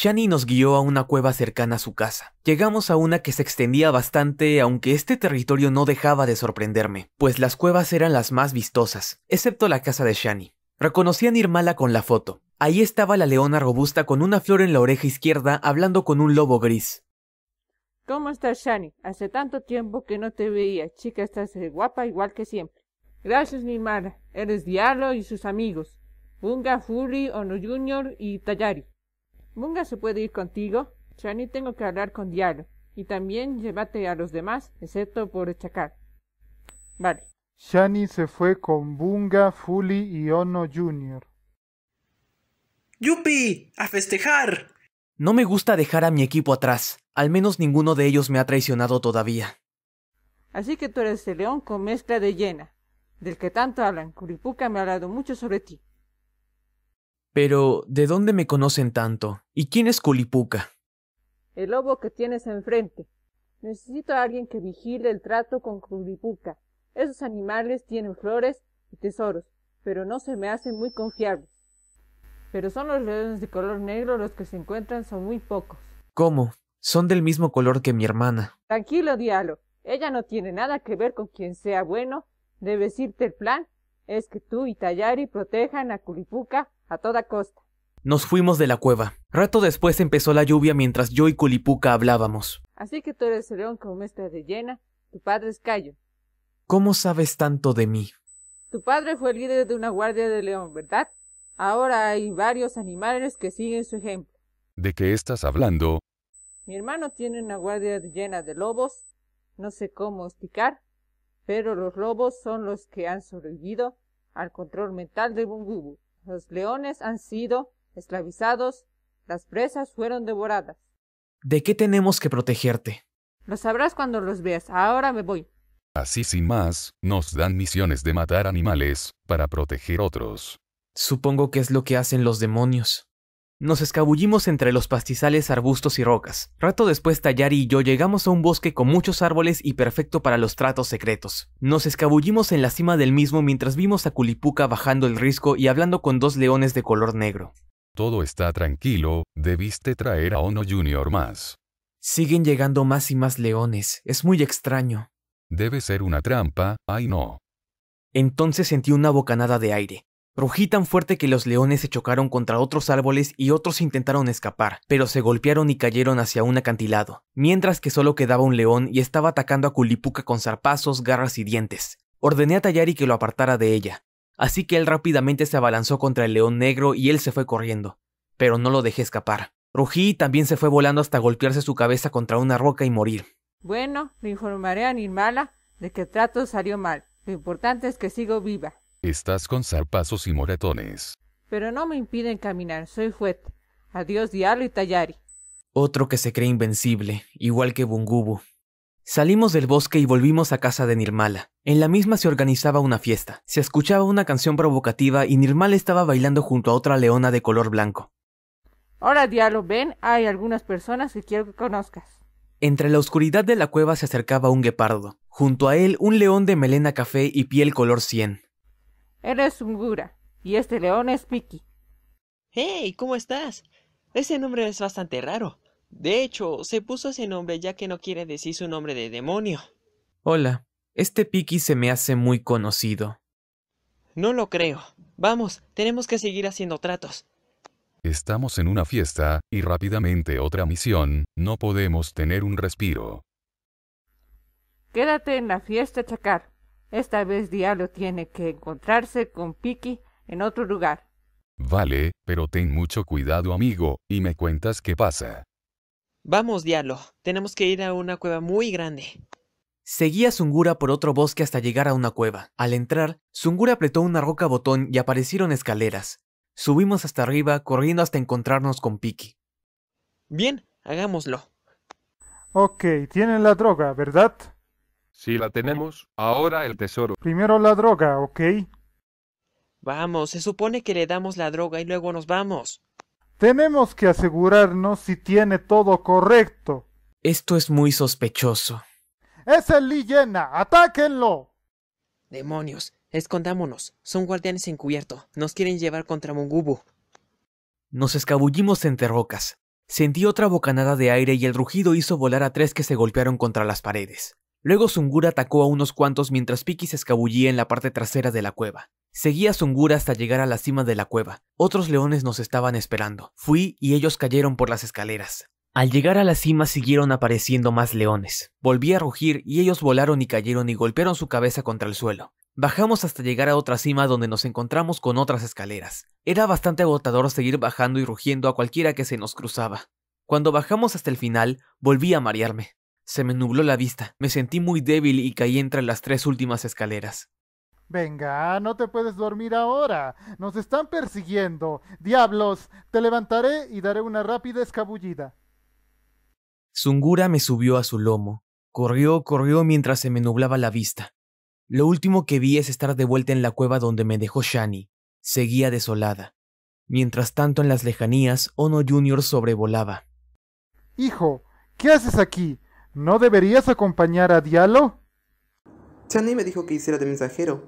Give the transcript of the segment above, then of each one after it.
Shani nos guió a una cueva cercana a su casa. Llegamos a una que se extendía bastante, aunque este territorio no dejaba de sorprenderme, pues las cuevas eran las más vistosas, excepto la casa de Shani. Reconocí a Nirmala con la foto. Ahí estaba la leona robusta con una flor en la oreja izquierda hablando con un lobo gris. ¿Cómo estás, Shani? Hace tanto tiempo que no te veía. Chica, estás eh, guapa igual que siempre. Gracias, Nirmala. Eres Diablo y sus amigos. Bunga, Furi, Ono Junior y Tayari. Bunga se puede ir contigo. Shani tengo que hablar con Dial Y también llévate a los demás, excepto por Chacar. Vale. Shani se fue con Bunga, Fuli y Ono Jr. ¡Yupi! ¡A festejar! No me gusta dejar a mi equipo atrás. Al menos ninguno de ellos me ha traicionado todavía. Así que tú eres el león con mezcla de llena, del que tanto hablan. Curipuca me ha hablado mucho sobre ti. Pero, ¿de dónde me conocen tanto? ¿Y quién es Culipuca? El lobo que tienes enfrente. Necesito a alguien que vigile el trato con Culipuca. Esos animales tienen flores y tesoros, pero no se me hacen muy confiables. Pero son los leones de color negro los que se encuentran, son muy pocos. ¿Cómo? Son del mismo color que mi hermana. Tranquilo, dialo. Ella no tiene nada que ver con quien sea bueno. Debes irte el plan. Es que tú y Tayari protejan a Culipuca a toda costa. Nos fuimos de la cueva. Rato después empezó la lluvia mientras yo y Culipuca hablábamos. Así que tú eres el león con este de llena. Tu padre es Cayo. ¿Cómo sabes tanto de mí? Tu padre fue el líder de una guardia de león, ¿verdad? Ahora hay varios animales que siguen su ejemplo. ¿De qué estás hablando? Mi hermano tiene una guardia llena de lobos. No sé cómo explicar, pero los lobos son los que han sobrevivido al control mental de Bungubu los leones han sido esclavizados, las presas fueron devoradas. ¿De qué tenemos que protegerte? Lo sabrás cuando los veas. Ahora me voy. Así sin más, nos dan misiones de matar animales, para proteger otros. Supongo que es lo que hacen los demonios. Nos escabullimos entre los pastizales, arbustos y rocas. Rato después Tayari y yo llegamos a un bosque con muchos árboles y perfecto para los tratos secretos. Nos escabullimos en la cima del mismo mientras vimos a Culipuca bajando el risco y hablando con dos leones de color negro. Todo está tranquilo, debiste traer a Ono Junior más. Siguen llegando más y más leones, es muy extraño. Debe ser una trampa, ay no. Entonces sentí una bocanada de aire. Rugí tan fuerte que los leones se chocaron contra otros árboles y otros intentaron escapar, pero se golpearon y cayeron hacia un acantilado, mientras que solo quedaba un león y estaba atacando a Culipuca con zarpazos, garras y dientes. Ordené a Tayari que lo apartara de ella, así que él rápidamente se abalanzó contra el león negro y él se fue corriendo, pero no lo dejé escapar. Rugí también se fue volando hasta golpearse su cabeza contra una roca y morir. Bueno, le informaré a Nirmala de que el trato salió mal. Lo importante es que sigo viva. Estás con zarpazos y moretones. Pero no me impiden caminar, soy fuerte. Adiós, Diablo y Tallari. Otro que se cree invencible, igual que Bungubu. Salimos del bosque y volvimos a casa de Nirmala. En la misma se organizaba una fiesta. Se escuchaba una canción provocativa y Nirmala estaba bailando junto a otra leona de color blanco. Ahora, Diablo, ven, hay algunas personas que quiero que conozcas. Entre la oscuridad de la cueva se acercaba un guepardo. Junto a él, un león de melena café y piel color cien. Eres un Gura, y este león es Piki. ¡Hey! ¿Cómo estás? Ese nombre es bastante raro. De hecho, se puso ese nombre ya que no quiere decir su nombre de demonio. Hola, este Piki se me hace muy conocido. No lo creo. Vamos, tenemos que seguir haciendo tratos. Estamos en una fiesta, y rápidamente otra misión, no podemos tener un respiro. Quédate en la fiesta, Chacar. Esta vez Diablo tiene que encontrarse con Piki en otro lugar. Vale, pero ten mucho cuidado amigo, y me cuentas qué pasa. Vamos, Dialo, tenemos que ir a una cueva muy grande. Seguía Sungura por otro bosque hasta llegar a una cueva. Al entrar, Sungura apretó una roca botón y aparecieron escaleras. Subimos hasta arriba, corriendo hasta encontrarnos con Piki. Bien, hagámoslo. Ok, tienen la droga, ¿verdad? Si la tenemos, ahora el tesoro. Primero la droga, ¿ok? Vamos, se supone que le damos la droga y luego nos vamos. Tenemos que asegurarnos si tiene todo correcto. Esto es muy sospechoso. ¡Es el Lee Llena! ¡Atáquenlo! Demonios, escondámonos. Son guardianes encubierto. Nos quieren llevar contra Mungubu. Nos escabullimos entre rocas. Sentí otra bocanada de aire y el rugido hizo volar a tres que se golpearon contra las paredes. Luego Sungura atacó a unos cuantos mientras Piki se escabullía en la parte trasera de la cueva. Seguí a Sungura hasta llegar a la cima de la cueva. Otros leones nos estaban esperando. Fui y ellos cayeron por las escaleras. Al llegar a la cima siguieron apareciendo más leones. Volví a rugir y ellos volaron y cayeron y golpearon su cabeza contra el suelo. Bajamos hasta llegar a otra cima donde nos encontramos con otras escaleras. Era bastante agotador seguir bajando y rugiendo a cualquiera que se nos cruzaba. Cuando bajamos hasta el final, volví a marearme. Se me nubló la vista, me sentí muy débil y caí entre las tres últimas escaleras. Venga, no te puedes dormir ahora. Nos están persiguiendo. Diablos, te levantaré y daré una rápida escabullida. Zungura me subió a su lomo. Corrió, corrió mientras se me nublaba la vista. Lo último que vi es estar de vuelta en la cueva donde me dejó Shani. Seguía desolada. Mientras tanto, en las lejanías, Ono Jr. sobrevolaba. Hijo, ¿qué haces aquí? ¿No deberías acompañar a Dialo? Chani me dijo que hiciera de mensajero.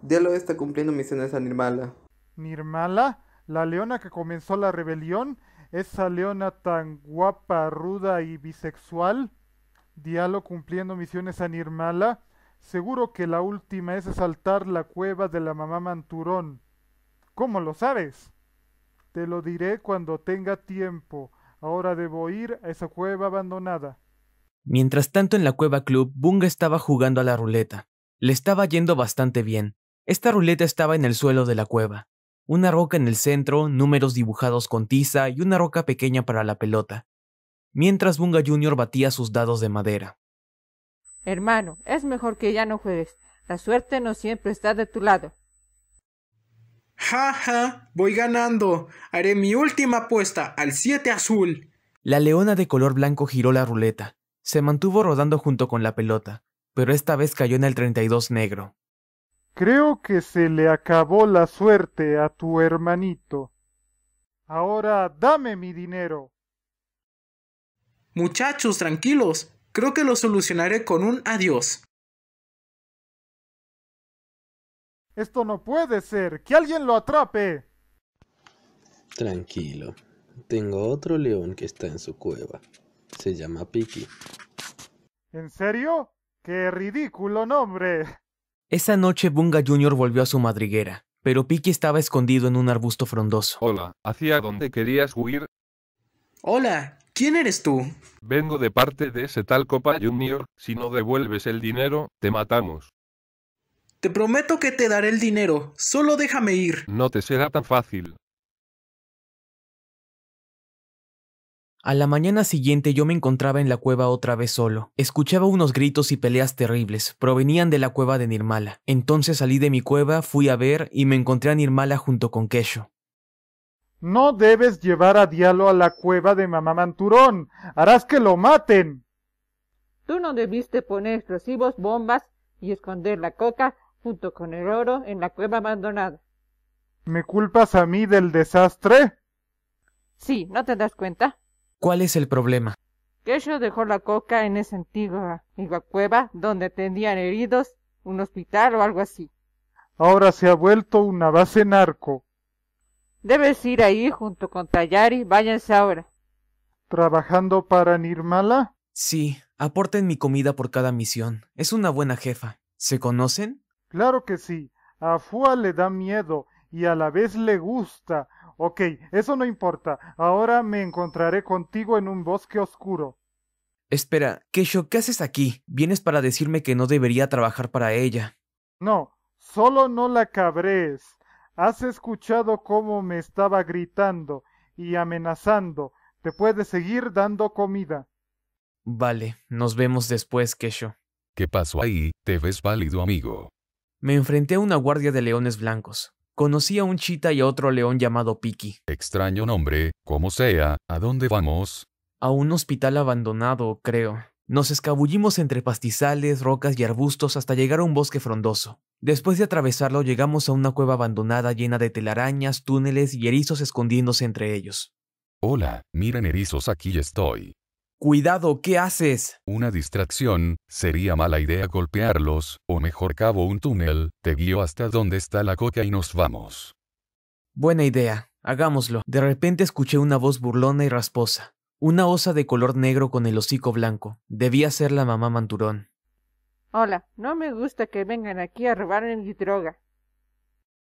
Dialo está cumpliendo misiones a Nirmala. ¿Nirmala? ¿La leona que comenzó la rebelión? ¿Esa leona tan guapa, ruda y bisexual? ¿Dialo cumpliendo misiones a Nirmala. Seguro que la última es asaltar la cueva de la mamá Manturón. ¿Cómo lo sabes? Te lo diré cuando tenga tiempo. Ahora debo ir a esa cueva abandonada. Mientras tanto en la cueva club, Bunga estaba jugando a la ruleta. Le estaba yendo bastante bien. Esta ruleta estaba en el suelo de la cueva. Una roca en el centro, números dibujados con tiza y una roca pequeña para la pelota. Mientras Bunga Jr. batía sus dados de madera. Hermano, es mejor que ya no juegues. La suerte no siempre está de tu lado. ¡Ja, ja! Voy ganando. Haré mi última apuesta al 7 azul. La leona de color blanco giró la ruleta. Se mantuvo rodando junto con la pelota, pero esta vez cayó en el 32 negro. Creo que se le acabó la suerte a tu hermanito. Ahora dame mi dinero. Muchachos, tranquilos. Creo que lo solucionaré con un adiós. Esto no puede ser. Que alguien lo atrape. Tranquilo. Tengo otro león que está en su cueva. Se llama Piki. ¿En serio? ¡Qué ridículo nombre! Esa noche Bunga Jr. volvió a su madriguera, pero Piki estaba escondido en un arbusto frondoso. Hola, ¿hacia dónde querías huir? Hola, ¿quién eres tú? Vengo de parte de ese tal Copa Jr. Si no devuelves el dinero, te matamos. Te prometo que te daré el dinero, solo déjame ir. No te será tan fácil. A la mañana siguiente yo me encontraba en la cueva otra vez solo. Escuchaba unos gritos y peleas terribles, provenían de la cueva de Nirmala. Entonces salí de mi cueva, fui a ver y me encontré a Nirmala junto con Kesho. No debes llevar a Dialo a la cueva de Mamá Manturón. Harás que lo maten. Tú no debiste poner explosivos, bombas y esconder la coca junto con el oro en la cueva abandonada. ¿Me culpas a mí del desastre? Sí, ¿no te das cuenta? ¿Cuál es el problema? yo dejó la coca en esa antigua, Iguacueva cueva donde atendían heridos, un hospital o algo así. Ahora se ha vuelto una base narco. Debes ir ahí junto con Tayari, váyanse ahora. ¿Trabajando para Nirmala? Sí, aporten mi comida por cada misión. Es una buena jefa. ¿Se conocen? Claro que sí. A Fua le da miedo y a la vez le gusta. Ok, eso no importa. Ahora me encontraré contigo en un bosque oscuro. Espera, Kesho, ¿qué haces aquí? Vienes para decirme que no debería trabajar para ella. No, solo no la cabrees. Has escuchado cómo me estaba gritando y amenazando. Te puedes seguir dando comida. Vale, nos vemos después, Kesho. ¿Qué pasó ahí? Te ves válido, amigo. Me enfrenté a una guardia de leones blancos. Conocí a un chita y a otro león llamado Piki. Extraño nombre, como sea, ¿a dónde vamos? A un hospital abandonado, creo. Nos escabullimos entre pastizales, rocas y arbustos hasta llegar a un bosque frondoso. Después de atravesarlo llegamos a una cueva abandonada llena de telarañas, túneles y erizos escondiéndose entre ellos. Hola, miren erizos, aquí estoy. Cuidado, ¿qué haces? Una distracción, sería mala idea golpearlos, o mejor cavo un túnel, te guío hasta donde está la coca y nos vamos. Buena idea, hagámoslo. De repente escuché una voz burlona y rasposa. Una osa de color negro con el hocico blanco. Debía ser la mamá Manturón. Hola, no me gusta que vengan aquí a robarme mi droga.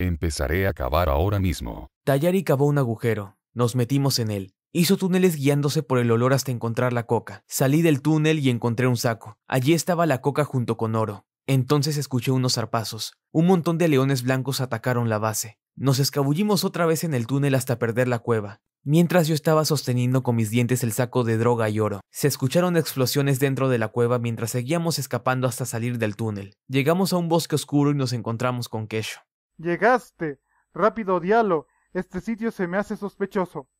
Empezaré a cavar ahora mismo. y cavó un agujero. Nos metimos en él. Hizo túneles guiándose por el olor hasta encontrar la coca. Salí del túnel y encontré un saco. Allí estaba la coca junto con oro. Entonces escuché unos zarpazos. Un montón de leones blancos atacaron la base. Nos escabullimos otra vez en el túnel hasta perder la cueva. Mientras yo estaba sosteniendo con mis dientes el saco de droga y oro, se escucharon explosiones dentro de la cueva mientras seguíamos escapando hasta salir del túnel. Llegamos a un bosque oscuro y nos encontramos con Kesho. Llegaste. Rápido, dialo. Este sitio se me hace sospechoso.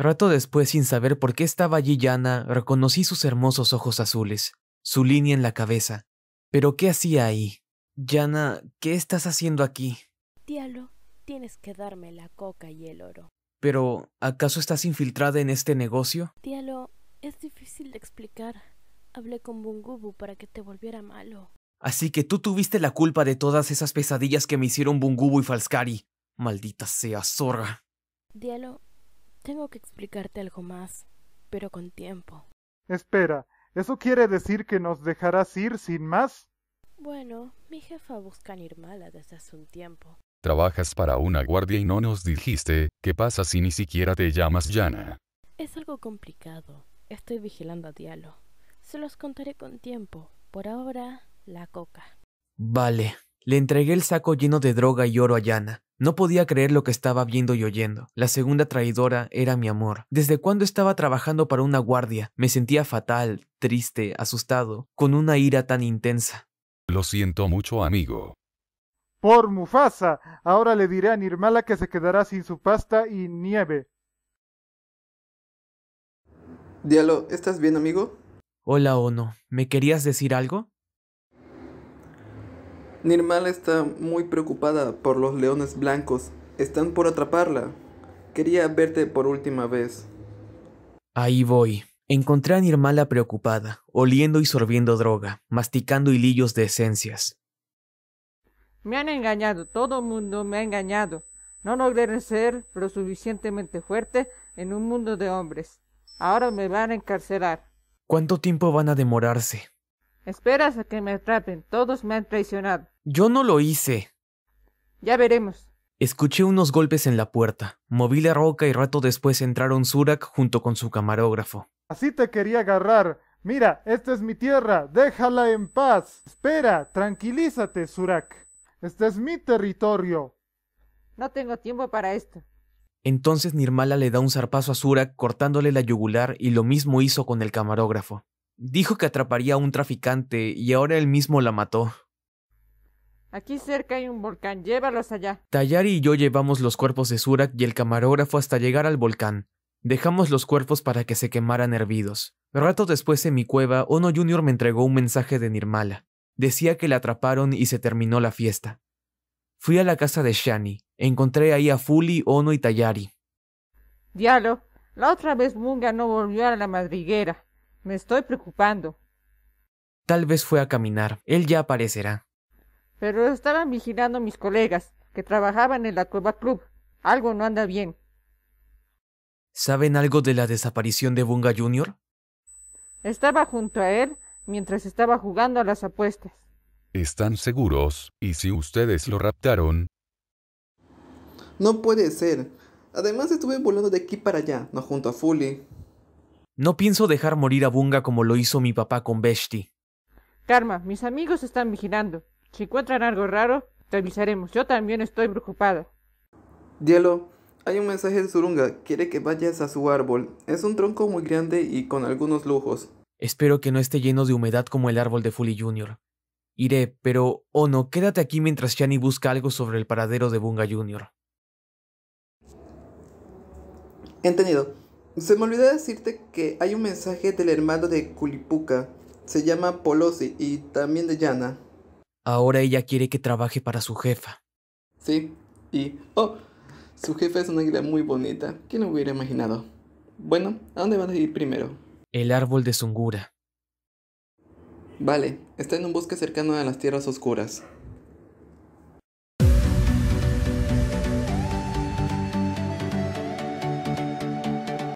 Rato después, sin saber por qué estaba allí Yana, reconocí sus hermosos ojos azules, su línea en la cabeza. Pero ¿qué hacía ahí? Yana, ¿qué estás haciendo aquí? Dialo, tienes que darme la coca y el oro. Pero, ¿acaso estás infiltrada en este negocio? Dialo, es difícil de explicar. Hablé con Bungubu para que te volviera malo. Así que tú tuviste la culpa de todas esas pesadillas que me hicieron Bungubu y Falscari. Maldita sea, zorra. Dialo, tengo que explicarte algo más, pero con tiempo. Espera, ¿eso quiere decir que nos dejarás ir sin más? Bueno, mi jefa busca ir mala desde hace un tiempo. Trabajas para una guardia y no nos dijiste qué pasa si ni siquiera te llamas Yana. Es algo complicado. Estoy vigilando a Dialo. Se los contaré con tiempo. Por ahora, la coca. Vale. Le entregué el saco lleno de droga y oro a Yana. No podía creer lo que estaba viendo y oyendo. La segunda traidora era mi amor. Desde cuando estaba trabajando para una guardia, me sentía fatal, triste, asustado, con una ira tan intensa. Lo siento mucho, amigo. Por Mufasa, ahora le diré a Nirmala que se quedará sin su pasta y nieve. Dialo, ¿estás bien, amigo? Hola, Ono. ¿Me querías decir algo? Nirmala está muy preocupada por los leones blancos. Están por atraparla. Quería verte por última vez. Ahí voy. Encontré a Nirmala preocupada, oliendo y sorbiendo droga, masticando hilillos de esencias. Me han engañado, todo el mundo me ha engañado. No logré ser lo suficientemente fuerte en un mundo de hombres. Ahora me van a encarcelar. ¿Cuánto tiempo van a demorarse? Esperas a que me atrapen. Todos me han traicionado. Yo no lo hice. Ya veremos. Escuché unos golpes en la puerta. Moví la roca y rato después entraron Surak junto con su camarógrafo. Así te quería agarrar. Mira, esta es mi tierra. Déjala en paz. Espera, tranquilízate, Surak. Este es mi territorio. No tengo tiempo para esto. Entonces Nirmala le da un zarpazo a Surak cortándole la yugular y lo mismo hizo con el camarógrafo. Dijo que atraparía a un traficante y ahora él mismo la mató. Aquí cerca hay un volcán, llévalos allá. Tayari y yo llevamos los cuerpos de Surak y el camarógrafo hasta llegar al volcán. Dejamos los cuerpos para que se quemaran hervidos. Rato después en mi cueva, Ono Jr. me entregó un mensaje de Nirmala. Decía que la atraparon y se terminó la fiesta. Fui a la casa de Shani. Encontré ahí a Fuli, Ono y Tayari. Diablo, la otra vez Munga no volvió a la madriguera. Me estoy preocupando. Tal vez fue a caminar. Él ya aparecerá. Pero estaban vigilando mis colegas, que trabajaban en la cueva club. Algo no anda bien. ¿Saben algo de la desaparición de Bunga Jr.? Estaba junto a él mientras estaba jugando a las apuestas. ¿Están seguros? ¿Y si ustedes lo raptaron? No puede ser. Además estuve volando de aquí para allá, no junto a Fully. No pienso dejar morir a Bunga como lo hizo mi papá con Beshti. Karma, mis amigos están vigilando. Si encuentran algo raro, te avisaremos. Yo también estoy preocupada. Dielo, hay un mensaje de Surunga. Quiere que vayas a su árbol. Es un tronco muy grande y con algunos lujos. Espero que no esté lleno de humedad como el árbol de Fully Jr. Iré, pero oh no, quédate aquí mientras Shani busca algo sobre el paradero de Bunga Jr. Entendido. Se me olvidó decirte que hay un mensaje del hermano de Culipuca. Se llama Polosi y también de Yana. Ahora ella quiere que trabaje para su jefa. Sí, y... ¡Oh! Su jefa es una águila muy bonita. ¿Quién lo hubiera imaginado? Bueno, ¿a dónde van a ir primero? El árbol de Zungura. Vale, está en un bosque cercano a las tierras oscuras.